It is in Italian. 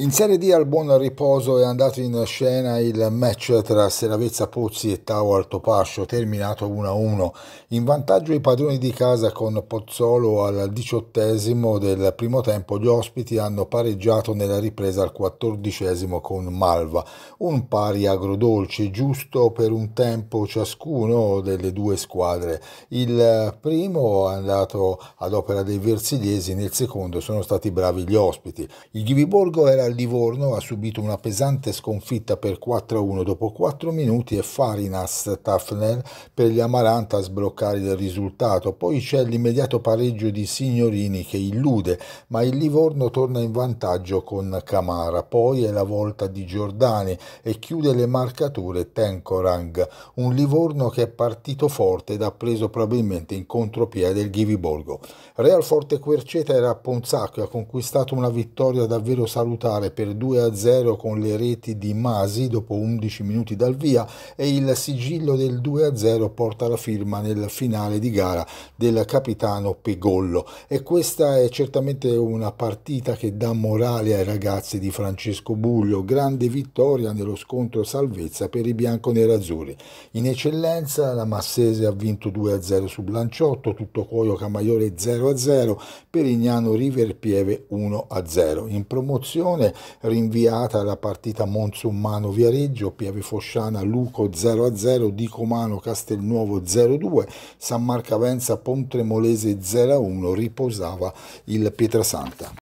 In Serie D al buon riposo è andato in scena il match tra Seravezza Pozzi e Tau Altopascio, terminato 1-1. In vantaggio i padroni di casa con Pozzolo al diciottesimo del primo tempo, gli ospiti hanno pareggiato nella ripresa al quattordicesimo con Malva. Un pari agrodolce, giusto per un tempo ciascuno delle due squadre. Il primo è andato ad opera dei versigliesi, nel secondo sono stati bravi gli ospiti. Il Ghiviborgo era al Livorno ha subito una pesante sconfitta per 4-1 dopo 4 minuti e Farinas Tafner per gli Amaranta a sbloccare il risultato. Poi c'è l'immediato pareggio di Signorini che illude, ma il Livorno torna in vantaggio con Camara. Poi è la volta di Giordani e chiude le marcature Tenkorang, un Livorno che è partito forte ed ha preso probabilmente in contropiede il Ghiviborgo. Real Forte Querceta era a Ponzacchio, ha conquistato una vittoria davvero salutare pareggiare per 2-0 con le reti di Masi dopo 11 minuti dal via e il sigillo del 2-0 porta la firma nel finale di gara del capitano Pegollo e questa è certamente una partita che dà morale ai ragazzi di Francesco Buglio, grande vittoria nello scontro salvezza per i bianconerazzurri. In eccellenza la Massese ha vinto 2-0 su Blanciotto, tutto Cuoio Camaiore 0-0, Perignano River Pieve 1-0. In promozione Comunale rinviata la partita Monzummano-Viareggio, Piave Fosciana Luco 0-0, Di Comano Castelnuovo 0-2, San Marcavenza Pontremolese 0-1, riposava il Pietrasanta.